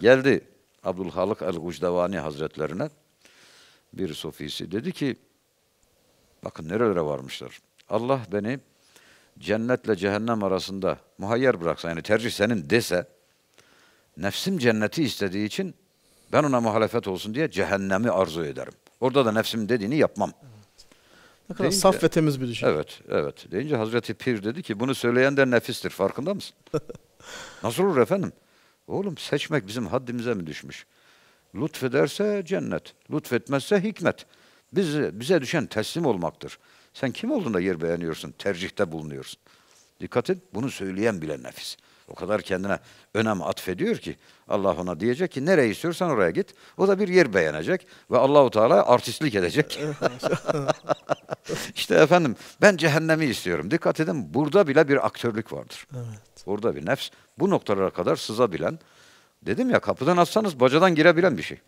Geldi Abdülhalik el-Gucdevani Hazretlerine bir sofisi. Dedi ki, bakın nerelere varmışlar. Allah beni cennetle cehennem arasında muhayyer bıraksa, yani tercih senin dese, nefsim cenneti istediği için ben ona muhalefet olsun diye cehennemi arzu ederim. Orada da nefsim dediğini yapmam. Ne kadar deyince, saf ve temiz bir düşünce. Evet, evet. Deyince Hazreti Pir dedi ki bunu söyleyen de nefistir. Farkında mısın? Nasıl olur efendim? Oğlum seçmek bizim haddimize mi düşmüş? Lütfederse cennet, lütfetmezse hikmet. Biz, bize düşen teslim olmaktır. Sen kim olduğuna yer beğeniyorsun, tercihte bulunuyorsun. Dikkat et, bunu söyleyen bile nefis. O kadar kendine önem atfediyor ki Allah ona diyecek ki nereye istiyorsan oraya git. O da bir yer beğenecek ve Allahu Teala artistlik edecek. İşte efendim ben cehennemi istiyorum. Dikkat edin burada bile bir aktörlük vardır. Evet. Burada bir nefs bu noktalara kadar sızabilen dedim ya kapıdan atsanız bacadan girebilen bir şey.